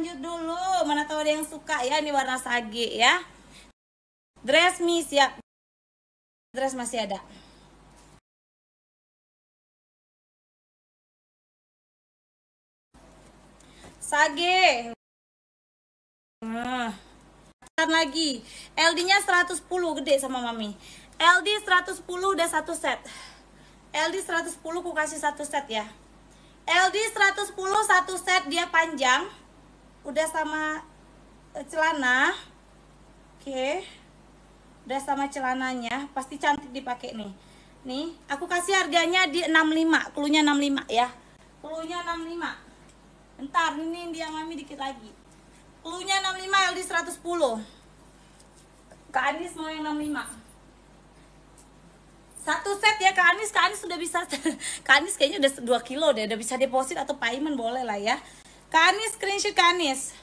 lanjut dulu. Mana tahu ada yang suka ya ini warna sage ya. Dress me siap. Dress masih ada. Sage. Nah. lagi. LD-nya 110 gede sama mami. LD 110 udah satu set. LD 110 ku kasih satu set ya. LD 110 satu set dia panjang udah sama eh, celana oke okay. udah sama celananya pasti cantik dipakai nih nih aku kasih harganya di 65 klunya 65 ya klunya 65 bentar ini dia mami dikit lagi klunya 65 LD 110 Kak Anis mau yang 65 satu set ya Kak Anis, Kak Anis sudah bisa Kak Anis kayaknya udah 2 kilo deh, udah bisa deposit atau payment boleh lah ya Kanis screenshot Kanis.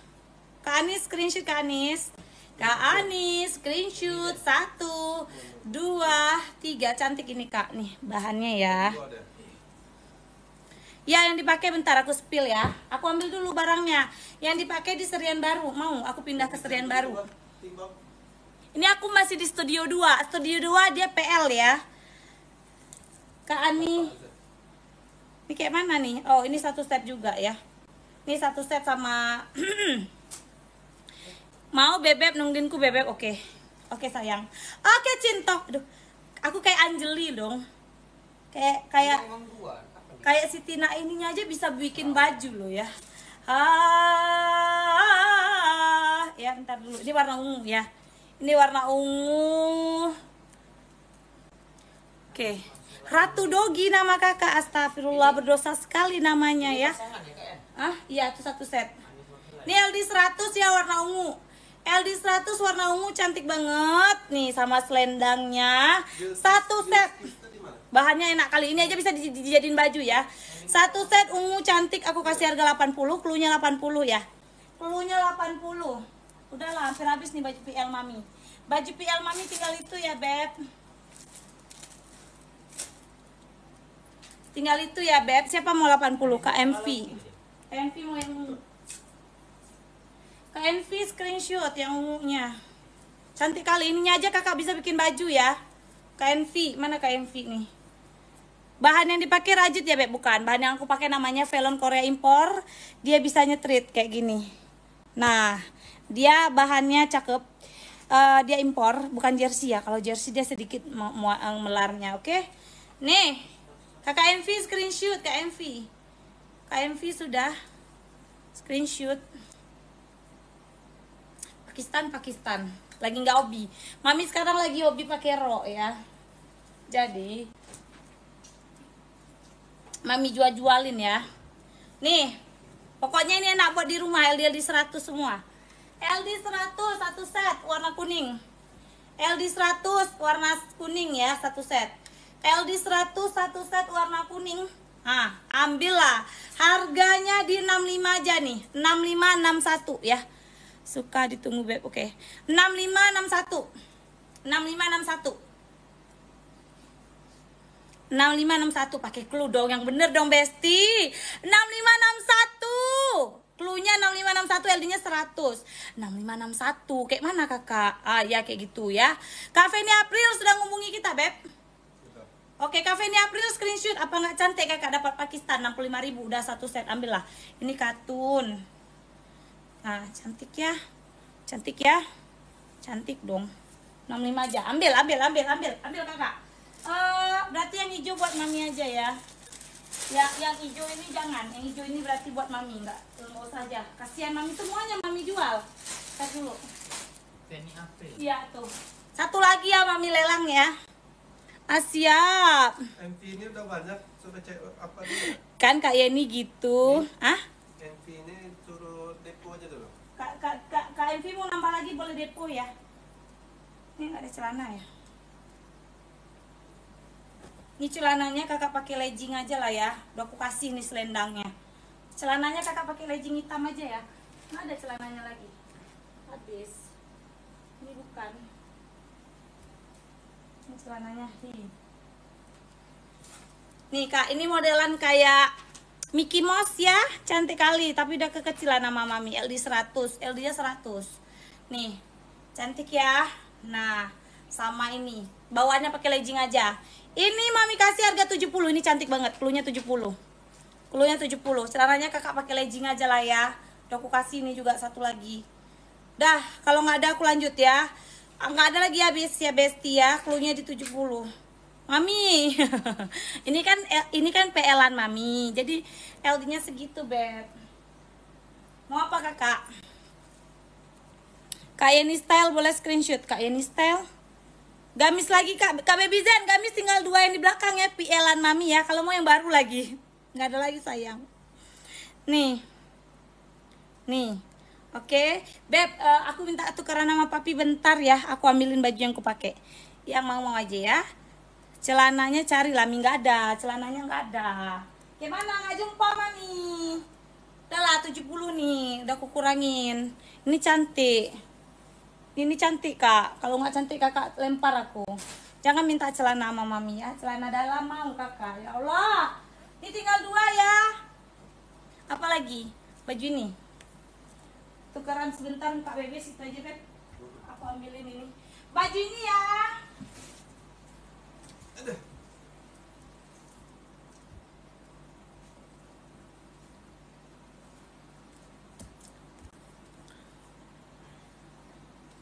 Kanis screenshot Kanis. Kak Anis, screenshot satu, dua, tiga cantik ini kak nih bahannya ya. Ya yang dipakai bentar aku spill ya. Aku ambil dulu barangnya. Yang dipakai di serian baru mau aku pindah ke serian baru. Ini aku masih di studio 2 Studio 2 dia PL ya. Kak Ani. Ini kayak mana nih? Oh ini satu step juga ya. Ini satu set sama Mau bebek nungginku bebek. Oke. Okay. Oke, okay, sayang. Oke, okay, cinta Aduh. Aku kayak Anjeli dong. Kayak kayak kayak si Tina ininya aja bisa bikin baju loh ya. Ah, ya ntar dulu. Ini warna ungu ya. Ini warna ungu. Oke. Okay. Ratu Dogi nama kakak. Astagfirullah berdosa sekali namanya ya ah iya itu satu set ini LD 100 ya warna ungu LD 100 warna ungu cantik banget nih sama selendangnya satu set bahannya enak kali ini aja bisa dijadiin baju ya satu set ungu cantik aku kasih harga 80 klunya 80 ya klunya 80 udahlah hampir habis nih baju PL mami baju PL mami tinggal itu ya beb tinggal itu ya beb siapa mau 80 KMV Envy mau yang Kak Envy screenshot yang ungunya cantik kali ininya aja kakak bisa bikin baju ya Kak Envy mana Kak Envy nih bahan yang dipakai rajut ya beb bukan bahan yang aku pakai namanya velon Korea impor dia bisa nyetrit kayak gini nah dia bahannya cakep uh, dia impor bukan jersey ya kalau jersey dia sedikit eh, melarnya oke okay? nih kakak Envy screenshot kak Envy KMV sudah screenshot Pakistan Pakistan lagi nggak hobi mami sekarang lagi hobi pakai rok ya jadi mami jual-jualin ya nih pokoknya ini enak buat di rumah LD, LD 100 semua LD 100 satu set warna kuning LD 100 warna kuning ya satu set LD 100 satu set warna kuning ah ambillah Harganya di 65 aja nih. 6561 ya. Suka ditunggu Beb. Oke. Okay. 6561. 6561. 6561 pakai clue dong yang bener dong Besti. 6561. Cluenya 6561 LD-nya 100 6561 Kayak mana kakak? Ah ya kayak gitu ya Cafe ini April sudah hubungi kita Beb Oke, Cafe ini April screenshot apa nggak cantik kakak dapat Pakistan 65 ribu udah satu set ambil lah. Ini katun. Nah, cantik ya. Cantik ya. Cantik dong. 65 aja. Ambil, ambil, ambil, ambil, ambil kakak. Uh, berarti yang hijau buat mami aja ya. Ya, yang hijau ini jangan. Yang hijau ini berarti buat mami enggak. Tunggu saja. Kasihan mami semuanya mami jual. Kasih dulu. Ini April. Iya, tuh. Satu lagi ya mami lelang ya. Ah siap. MV ini udah banyak sudah cek apa dulu. Ya? Kan Kak Yeni gitu. Hmm. Ah? MV ini suruh depo aja dulu. Kak Kak Kak, Kak MV mau nambah lagi boleh depo ya? Ini nggak ada celana ya? Ini celananya kakak pakai legging aja lah ya. Udah aku kasih nih selendangnya. Celananya kakak pakai legging hitam aja ya. Nggak ada celananya lagi. Habis. Ini bukan celananya nih. Nih kak, ini modelan kayak Mickey Mouse ya, cantik kali, tapi udah kekecilan sama mami. LD 100, LD nya 100. Nih, cantik ya. Nah, sama ini. Bawaannya pakai legging aja. Ini mami kasih harga 70, ini cantik banget, klunya 70. Klunya 70, celananya kakak pakai legging aja lah ya. Udah aku kasih ini juga satu lagi. Dah, kalau nggak ada aku lanjut ya nggak ada lagi habis ya bestia klunya di 70 mami ini kan eh, ini kan PLan mami jadi LD nya segitu bet. mau apa kakak Kak Yeni Style boleh screenshot Kak Yeni Style Gamis lagi Kak, Kak Baby Zen Gamis tinggal dua yang di belakang ya PLan Mami ya Kalau mau yang baru lagi nggak ada lagi sayang Nih Nih Oke, okay? Beb, uh, aku minta tukeran nama papi bentar ya. Aku ambilin baju yang kupakai. Yang mau-mau aja ya. Celananya cari Lami nggak ada, celananya nggak ada. Gimana nggak jumpa mami? Udah lah 70 nih, udah aku kurangin. Ini cantik. Ini cantik kak. Kalau nggak cantik kakak lempar aku. Jangan minta celana sama mami ya. Celana dalam mau kakak. Ya Allah. Ini tinggal dua ya. Apalagi baju ini tukaran sebentar Pak Bebe situ aja Ben aku ambilin ini bajunya ya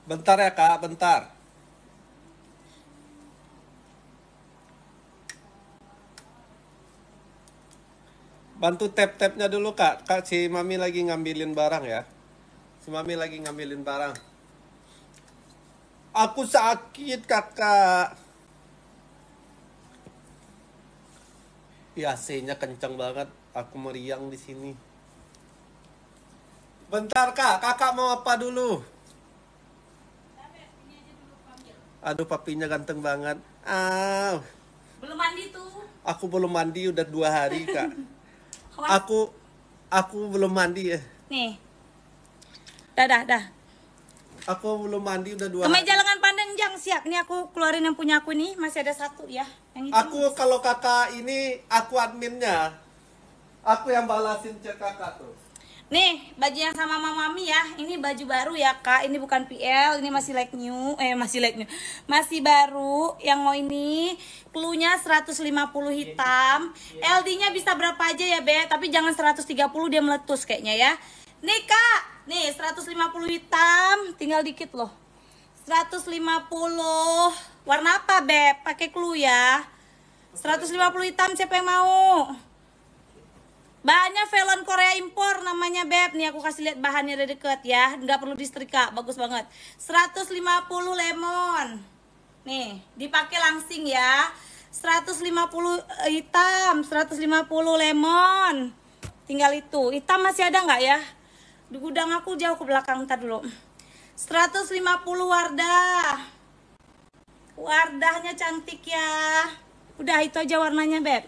Bentar ya kak, bentar. Bantu tap-tapnya dulu kak, kak si mami lagi ngambilin barang ya. Si mami lagi ngambilin barang. Aku sakit kakak. Ya ac kencang banget. Aku meriang di sini. Bentar kak, kakak mau apa dulu? Aduh papinya ganteng banget. Ah. Belum mandi tuh. Aku belum mandi udah dua hari kak. aku aku belum mandi ya. Nih, Dah, dah, dah. Aku belum mandi udah dua. Kemeja lengan pandang jang siap nih aku keluarin yang punya aku nih masih ada satu ya. Yang itu aku masih. kalau kakak ini aku adminnya. Aku yang balasin cek kakak tuh. Nih, baju yang sama Mama Mami ya. Ini baju baru ya, Kak. Ini bukan PL, ini masih like new. Eh, masih like new. Masih baru yang mau ini. Cluenya 150 hitam. LD-nya bisa berapa aja ya, Be? Tapi jangan 130 dia meletus kayaknya ya. Nih, Kak Nih 150 hitam tinggal dikit loh 150 warna apa Beb? Pakai clue ya 150 hitam siapa yang mau? Banyak velon Korea impor namanya Beb Nih aku kasih lihat bahannya dari deket ya Nggak perlu disetrika, bagus banget 150 lemon Nih, dipakai langsing ya 150 eh, hitam, 150 lemon Tinggal itu Hitam masih ada nggak ya? di gudang aku jauh ke belakang ntar dulu 150 Wardah Wardahnya cantik ya Udah itu aja warnanya Beb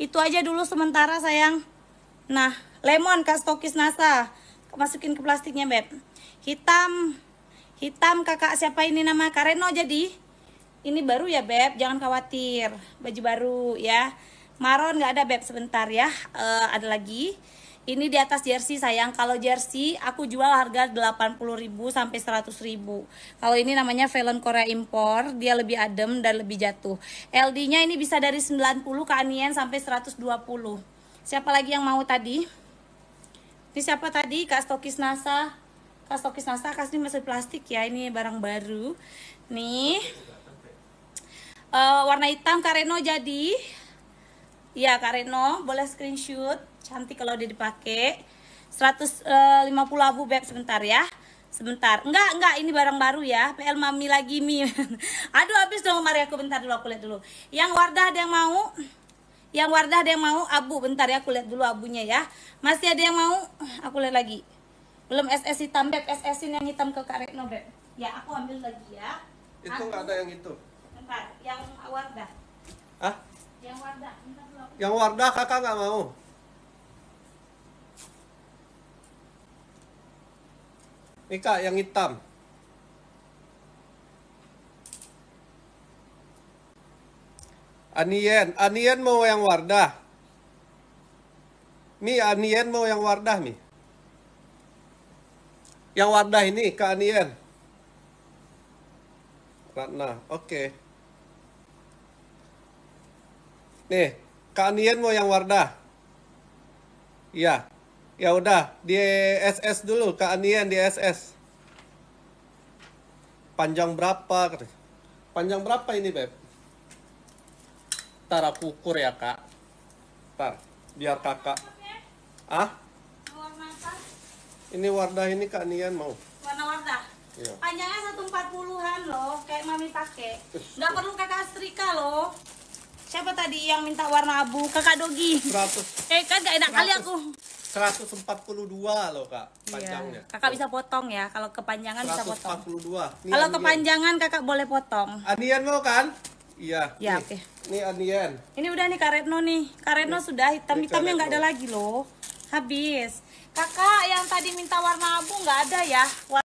Itu aja dulu sementara sayang Nah lemon kastokis nasa Masukin ke plastiknya Beb Hitam Hitam kakak siapa ini nama Kareno jadi Ini baru ya Beb jangan khawatir Baju baru ya Maron nggak ada Beb sebentar ya uh, Ada lagi ini di atas jersey sayang. Kalau jersey aku jual harga 80.000 sampai 100.000. Kalau ini namanya Velen Korea Impor, dia lebih adem dan lebih jatuh. LD-nya ini bisa dari 90 ke anien sampai 120. Siapa lagi yang mau tadi? Ini siapa tadi? Kak Stokis Nasa. Kak Stokis Nasa kasih masih plastik ya. Ini barang baru. Nih. Uh, warna hitam Kareno jadi. Ya Kareno, boleh screenshot cantik kalau dia dipakai 150 eh, abu beb sebentar ya sebentar enggak enggak ini barang baru ya PL mami lagi mi aduh habis dong mari aku bentar dulu aku lihat dulu yang Wardah ada yang mau yang Wardah ada yang mau abu bentar ya aku lihat dulu abunya ya masih ada yang mau aku lihat lagi belum SS hitam beb SS yang hitam ke Kak Retno beb ya aku ambil lagi ya itu enggak ada yang itu bentar yang Wardah ah yang Wardah bentar dulu yang Wardah kakak nggak mau Eh, kak yang hitam. Anien, Anien mau yang wardah. Mi Anien mau yang wardah nih. Yang wardah ini ke Anien. Ratna, oke. Okay. Nih, ke Anien mau yang wardah. Iya. Ya udah, di SS dulu, Kak Anian di SS. Panjang berapa? Panjang berapa ini, Beb? Ntar aku ukur ya, Kak. tar biar kakak. Ah? Ini wardah ini Kak Nian mau. Warna wardah? Iya. Panjangnya 140-an loh, kayak Mami pakai. Nggak perlu kakak Astrika loh. Siapa tadi yang minta warna abu? Kakak Dogi. 100. Eh, kan gak enak 100. kali aku. 142 loh kak iya. panjangnya. Iya. Kakak bisa potong ya kalau kepanjangan 142. bisa potong. 142. Kalau kepanjangan kakak boleh potong. Anian mau kan? Iya. Ya oke. Okay. Ini anian. Ini udah nih karetno nih. Karetno sudah hitam hitamnya nggak ada lagi loh. Habis. Kakak yang tadi minta warna abu nggak ada ya.